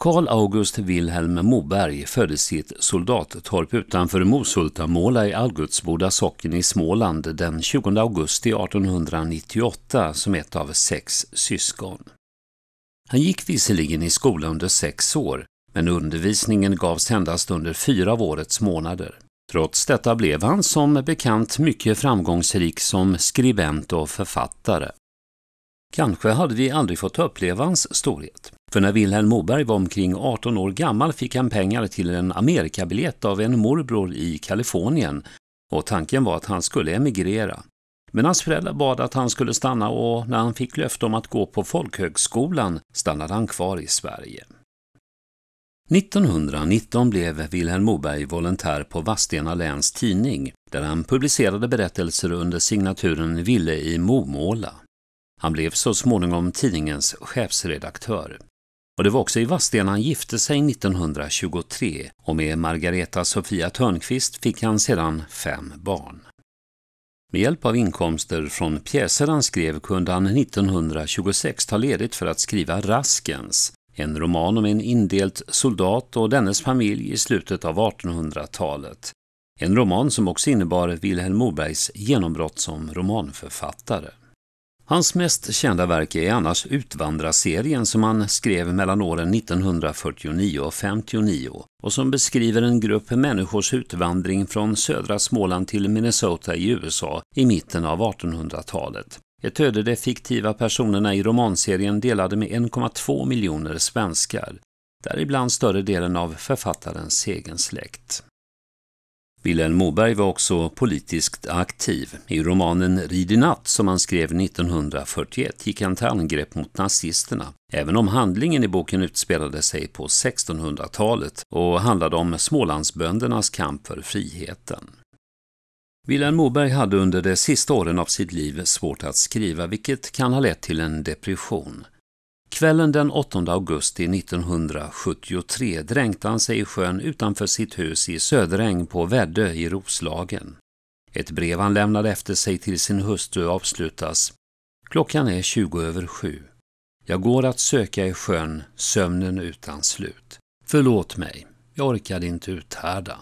Karl August Wilhelm Moberg föddes i ett soldattorp utanför Mosultamåla i Algutsboda socken i Småland den 20 augusti 1898 som ett av sex syskon. Han gick visserligen i skola under sex år, men undervisningen gavs endast under fyra av årets månader. Trots detta blev han som bekant mycket framgångsrik som skribent och författare. Kanske hade vi aldrig fått uppleva hans storhet. För när Vilhelm Moberg var omkring 18 år gammal fick han pengar till en Amerikabiljett av en morbror i Kalifornien och tanken var att han skulle emigrera. Men hans föräldrar bad att han skulle stanna och när han fick löfte om att gå på folkhögskolan stannade han kvar i Sverige. 1919 blev Vilhelm Moberg volontär på Vastena läns tidning där han publicerade berättelser under signaturen Ville i Momåla. Han blev så småningom tidningens chefsredaktör. Och det var också i Vadstena han gifte sig 1923 och med Margareta Sofia Törnqvist fick han sedan fem barn. Med hjälp av inkomster från pjäser han skrev kunde han 1926 ta ledigt för att skriva Raskens, en roman om en indelt soldat och dennes familj i slutet av 1800-talet. En roman som också innebar Vilhelm Mobergs genombrott som romanförfattare. Hans mest kända verk är annars Utvandrarserien som han skrev mellan åren 1949 och 59 och som beskriver en grupp människors utvandring från södra Småland till Minnesota i USA i mitten av 1800-talet. Ett öde de fiktiva personerna i romanserien delade med 1,2 miljoner svenskar, däribland större delen av författarens egen släkt. Vilhelm Moberg var också politiskt aktiv. I romanen Rid i natt som han skrev 1941 gick han till angrepp mot nazisterna. Även om handlingen i boken utspelade sig på 1600-talet och handlade om smålandsböndernas kamp för friheten. Vilhelm Moberg hade under de sista åren av sitt liv svårt att skriva, vilket kan ha lett till en depression. Kvällen den 8 augusti 1973 dränkte han sig i sjön utanför sitt hus i Söderäng på Väddö i Roslagen. Ett brev han lämnade efter sig till sin hustru avslutas. Klockan är 20 över sju. Jag går att söka i sjön, sömnen utan slut. Förlåt mig, jag orkade inte uthärda.